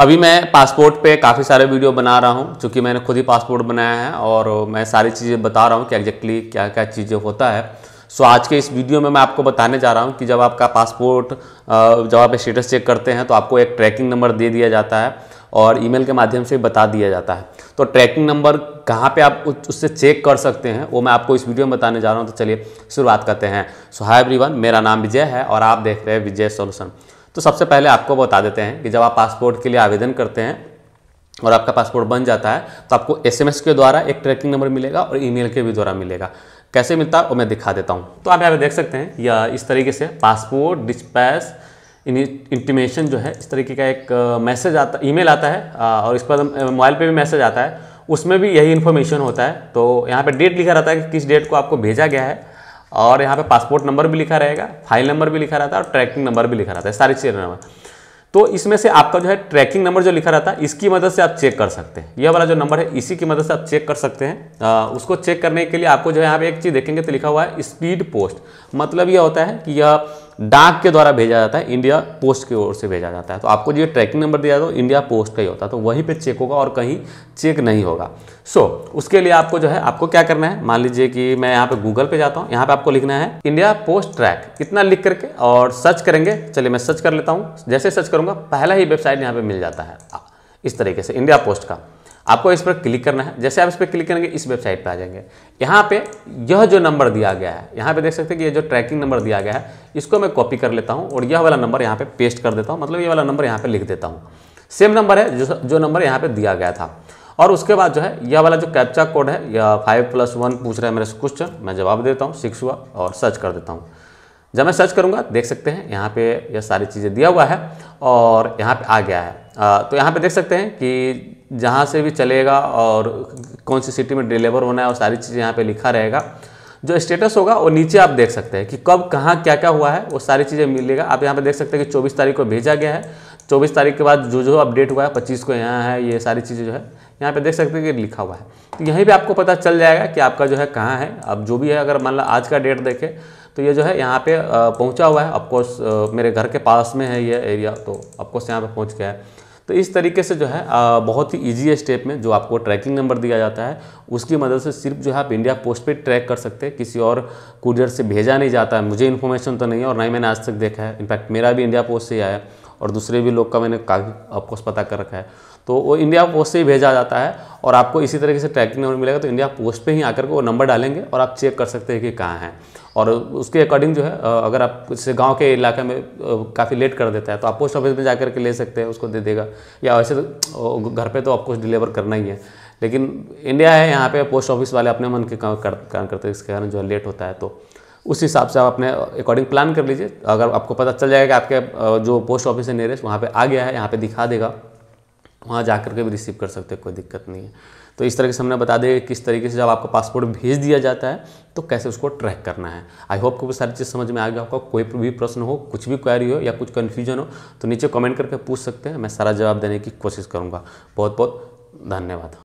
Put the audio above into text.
अभी मैं पासपोर्ट पे काफ़ी सारे वीडियो बना रहा हूँ चूँकि मैंने खुद ही पासपोर्ट बनाया है और मैं सारी चीज़ें बता रहा हूँ कि एग्जैक्टली क्या क्या चीज़ें होता है सो आज के इस वीडियो में मैं आपको बताने जा रहा हूँ कि जब आपका पासपोर्ट जब आप स्टेटस चेक करते हैं तो आपको एक ट्रैकिंग नंबर दे दिया जाता है और ईमेल के माध्यम से बता दिया जाता है तो ट्रैकिंग नंबर कहाँ पे आप उससे चेक कर सकते हैं वो मैं आपको इस वीडियो में बताने जा रहा हूँ तो चलिए शुरुआत करते हैं सो हाय एवरीवन मेरा नाम विजय है और आप देख रहे हैं विजय सॉल्यूशन तो सबसे पहले आपको बता देते हैं कि जब आप पासपोर्ट के लिए आवेदन करते हैं और आपका पासपोर्ट बन जाता है तो आपको एसएमएस के द्वारा एक ट्रैकिंग नंबर मिलेगा और ईमेल के भी द्वारा मिलेगा कैसे मिलता है वो मैं दिखा देता हूँ तो आप यहाँ पे देख सकते हैं या इस तरीके से पासपोर्ट डिस्पैस इंटीमेशन जो है इस तरीके का एक मैसेज आता ई आता है और इस पर मोबाइल पर भी मैसेज आता है उसमें भी यही इन्फॉर्मेशन होता है तो यहाँ पे डेट लिखा रहता है कि किस डेट को आपको भेजा गया है और यहाँ पे पासपोर्ट नंबर भी लिखा रहेगा फाइल नंबर भी लिखा रहता है और ट्रैकिंग नंबर भी लिखा रहता है सारी चीज़ें नंबर तो इसमें से आपका जो है ट्रैकिंग नंबर जो लिखा रहता है इसकी मदद से आप चेक कर सकते हैं यह वाला जो नंबर है इसी की मदद से आप चेक कर सकते हैं आ, उसको चेक करने के लिए आपको जो है यहाँ पे एक चीज़ देखेंगे तो लिखा हुआ है स्पीड पोस्ट मतलब यह होता है कि यह डाक के द्वारा भेजा जाता है इंडिया पोस्ट की ओर से भेजा जाता है तो आपको जो ट्रैकिंग नंबर दिया है इंडिया पोस्ट का ही होता है तो वहीं पे चेक होगा और कहीं चेक नहीं होगा सो so, उसके लिए आपको जो है आपको क्या करना है मान लीजिए कि मैं यहाँ पे गूगल पे जाता हूँ यहाँ पे आपको लिखना है इंडिया पोस्ट ट्रैक इतना लिख करके और सर्च करेंगे चलिए मैं सर्च कर लेता हूँ जैसे सर्च करूँगा पहला ही वेबसाइट यहाँ पर मिल जाता है हाँ, इस तरीके से इंडिया पोस्ट का आपको इस पर क्लिक करना है जैसे आप इस पर क्लिक करेंगे इस वेबसाइट पर आ जाएंगे यहाँ पे यह जो नंबर दिया गया है यहाँ पे देख सकते हैं कि ये जो ट्रैकिंग नंबर दिया गया है इसको मैं कॉपी कर लेता हूँ और यह वाला नंबर यहाँ पे पेस्ट कर देता हूँ मतलब ये वाला नंबर यहाँ पे लिख देता हूँ सेम नंबर है जो जो नंबर यहाँ पर दिया गया था और उसके बाद जो है यह वाला जो कैप्चा कोड है यह फाइव प्लस वन पूछ रहा है मेरे से क्वेश्चन मैं जवाब देता हूँ सिक्स हुआ और सर्च कर देता हूँ जब मैं सर्च करूँगा देख सकते हैं यहाँ पे यह सारी चीज़ें दिया हुआ है और यहाँ पे आ गया है तो यहाँ पे देख सकते हैं कि जहाँ से भी चलेगा और कौन सी सिटी में डिलीवर होना है और सारी चीज़ें यहाँ पे लिखा रहेगा जो स्टेटस होगा वो नीचे आप देख सकते हैं कि कब कहाँ क्या क्या हुआ है वो सारी चीज़ें मिलेगा आप यहाँ पे देख सकते हैं कि 24 तारीख को भेजा गया है 24 तारीख के बाद जो जो अपडेट हुआ है पच्चीस को यहाँ है ये सारी चीज़ें जो है यहाँ पर देख सकते हैं कि लिखा हुआ है तो यहीं पर आपको पता चल जाएगा कि आपका जो है कहाँ है अब जो भी है अगर मान लो आज का डेट देखें तो ये जो है यहाँ पर पहुँचा हुआ है ऑफकोर्स मेरे घर के पास में है ये एरिया तो ऑफकोर्स यहाँ पर पहुँच गया है तो इस तरीके से जो है बहुत ही ईजी स्टेप में जो आपको ट्रैकिंग नंबर दिया जाता है उसकी मदद से सिर्फ जो है आप इंडिया पोस्ट पे ट्रैक कर सकते हैं किसी और कुरियर से भेजा नहीं जाता है मुझे इन्फॉर्मेशन तो नहीं है और ना ही मैंने आज तक देखा है इनफैक्ट मेरा भी इंडिया पोस्ट से आया है और दूसरे भी लोग का मैंने काफ़ी ऑफकोर्स पता कर रखा है तो वो इंडिया पोस्ट से ही भेजा जाता है और आपको इसी तरीके से ट्रैकिंग नंबर मिलेगा तो इंडिया पोस्ट पे ही आकर के वो नंबर डालेंगे और आप चेक कर सकते हैं कि कहाँ हैं और उसके अकॉर्डिंग जो है अगर आप किसी गांव के इलाके में काफ़ी लेट कर देता है तो आप पोस्ट ऑफिस में जा कर के ले सकते हैं उसको दे देगा या वैसे तो घर पर तो आपको डिलीवर करना ही है लेकिन इंडिया है यहाँ पर पोस्ट ऑफिस वाले अपने मन के काम करते हैं इसके कारण जो है लेट होता है तो उस हिसाब से आप अपने अकॉर्डिंग प्लान कर लीजिए अगर आपको पता चल जाएगा कि आपके जो पोस्ट ऑफिस है नियरेस्ट वहाँ पे आ गया है यहाँ पे दिखा देगा वहाँ जा कर के भी रिसीव कर सकते हैं कोई दिक्कत नहीं है तो इस तरह से हमने बता दें किस तरीके से जब आपका पासपोर्ट भेज दिया जाता है तो कैसे उसको ट्रैक करना है आई होप को सारी चीज़ समझ में आ गया आपका कोई भी प्रश्न हो कुछ भी क्वारी हो या कुछ कन्फ्यूजन हो तो नीचे कमेंट करके पूछ सकते हैं मैं सारा जवाब देने की कोशिश करूँगा बहुत बहुत धन्यवाद